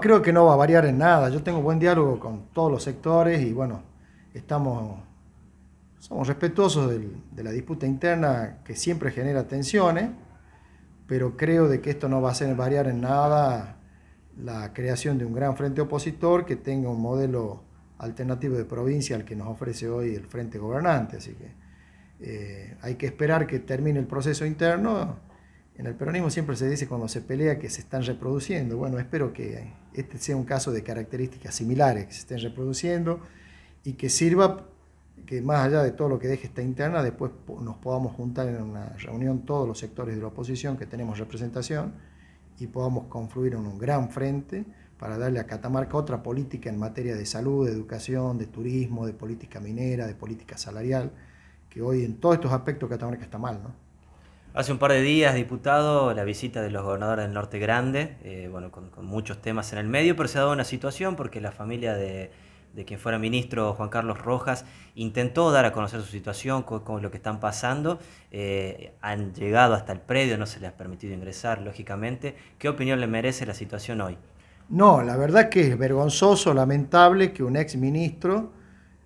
creo que no va a variar en nada. Yo tengo buen diálogo con todos los sectores y bueno, estamos, somos respetuosos de la disputa interna que siempre genera tensiones, pero creo de que esto no va a hacer variar en nada la creación de un gran frente opositor que tenga un modelo alternativo de provincia al que nos ofrece hoy el frente gobernante. Así que eh, hay que esperar que termine el proceso interno en el peronismo siempre se dice cuando se pelea que se están reproduciendo. Bueno, espero que este sea un caso de características similares, que se estén reproduciendo y que sirva que más allá de todo lo que deje esta interna, después nos podamos juntar en una reunión todos los sectores de la oposición que tenemos representación y podamos confluir en un gran frente para darle a Catamarca otra política en materia de salud, de educación, de turismo, de política minera, de política salarial, que hoy en todos estos aspectos Catamarca está mal, ¿no? Hace un par de días, diputado, la visita de los gobernadores del Norte Grande, eh, bueno, con, muchos temas en el medio, pero se ha dado una situación porque la familia de, quien fuera ministro, Juan Carlos Rojas, intentó dar a conocer su situación con, lo que están pasando. Eh, han llegado hasta el predio, no se les ha permitido ingresar, lógicamente. ¿Qué opinión le merece la situación hoy? No, la verdad que es vergonzoso, lamentable que un ex ministro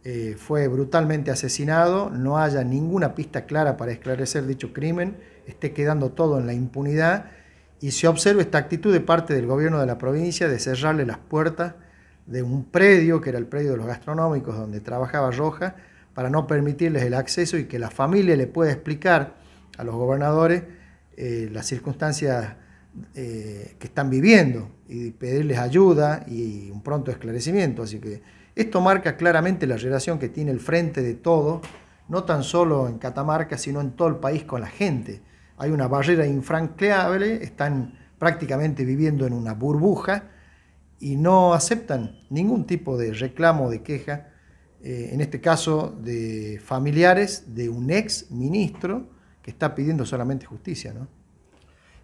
eh, fue brutalmente asesinado, no haya ninguna pista clara para esclarecer dicho crimen esté quedando todo en la impunidad y se observa esta actitud de parte del gobierno de la provincia de cerrarle las puertas de un predio, que era el predio de los gastronómicos donde trabajaba Roja, para no permitirles el acceso y que la familia le pueda explicar a los gobernadores eh, las circunstancias eh, que están viviendo y pedirles ayuda y un pronto esclarecimiento. Así que esto marca claramente la relación que tiene el frente de todo, no tan solo en Catamarca, sino en todo el país con la gente hay una barrera infranqueable, están prácticamente viviendo en una burbuja y no aceptan ningún tipo de reclamo, o de queja, eh, en este caso de familiares de un ex ministro que está pidiendo solamente justicia.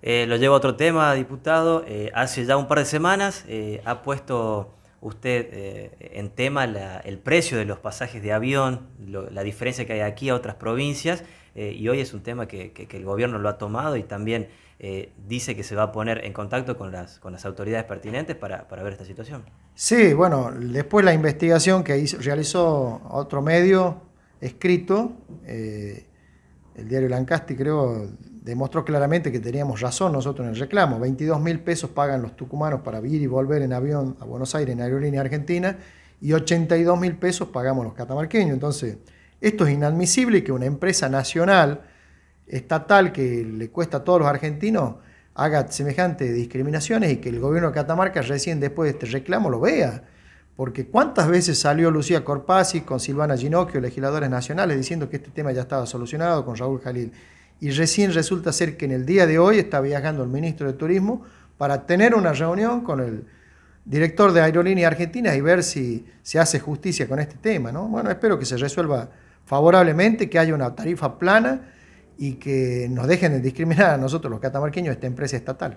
Eh, lo llevo a otro tema, diputado. Eh, hace ya un par de semanas ha puesto usted en tema el precio de los pasajes de avión, la diferencia que hay aquí a otras provincias. Eh, y hoy es un tema que, el gobierno lo ha tomado y también eh, dice que se va a poner en contacto con las, autoridades pertinentes para, ver esta situación. Sí, bueno, después la investigación que hizo, realizó otro medio escrito, eh, el diario Lancasti creo, demostró claramente que teníamos razón nosotros en el reclamo. 22 mil pesos pagan los tucumanos para ir y volver en avión a Buenos Aires en Aerolínea Argentina y 82 mil pesos pagamos los catamarqueños. Entonces, esto es inadmisible que una empresa nacional, estatal, que le cuesta a todos los argentinos, haga semejantes discriminaciones y que el gobierno de Catamarca recién después de este reclamo lo vea. Porque cuántas veces salió Lucía Corpazzi con Silvana Ginocchio, legisladores nacionales, diciendo que este tema ya estaba solucionado con Raúl Jalil. Y recién resulta ser que en el día de hoy está viajando el ministro de Turismo para tener una reunión con el director de Aerolíneas Argentinas y ver si se hace justicia con este tema. ¿no? Bueno, espero que se resuelva favorablemente, que haya una tarifa plana y que nos dejen de discriminar a nosotros los catamarqueños esta empresa estatal.